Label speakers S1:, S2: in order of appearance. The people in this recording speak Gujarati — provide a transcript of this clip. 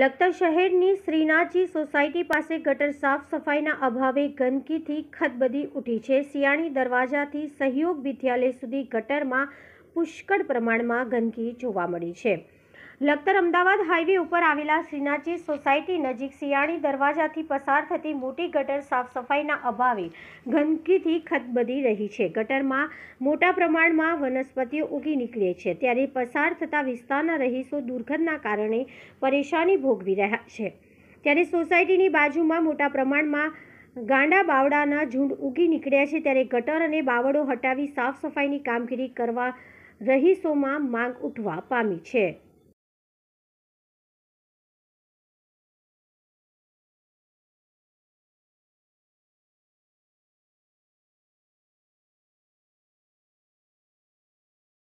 S1: લગતા શહેરની શ્રીનાથજી સોસાયટી પાસે ગટર સાફ સફાઈના અભાવે ગંદકીથી ખતબદી ઉઠી છે શિયાળી દરવાજાથી સહયોગ વિદ્યાલય સુધી ગટરમાં પુષ્કળ પ્રમાણમાં ગંદકી જોવા મળી છે લખતર અમદાવાદ હાઈવે ઉપર આવેલા શ્રીનાથજી સોસાયટી નજીક શિયાળી દરવાજાથી પસાર થતી મોટી ગટર સાફ સફાઈના અભાવે ગંદકીથી ખતબદી રહી છે ગટરમાં મોટા પ્રમાણમાં વનસ્પતિઓ ઉગી નીકળે છે ત્યારે પસાર થતા વિસ્તારના રહીશો દુર્ગંધના કારણે પરેશાની ભોગવી રહ્યા છે ત્યારે સોસાયટીની બાજુમાં મોટા પ્રમાણમાં ગાંડા બાવડાના ઝુંડ ઉગી નીકળ્યા છે ત્યારે ગટર અને બાવડો હટાવી સાફ સફાઈની કામગીરી કરવા રહીશોમાં માંગ ઉઠવા પામી
S2: છે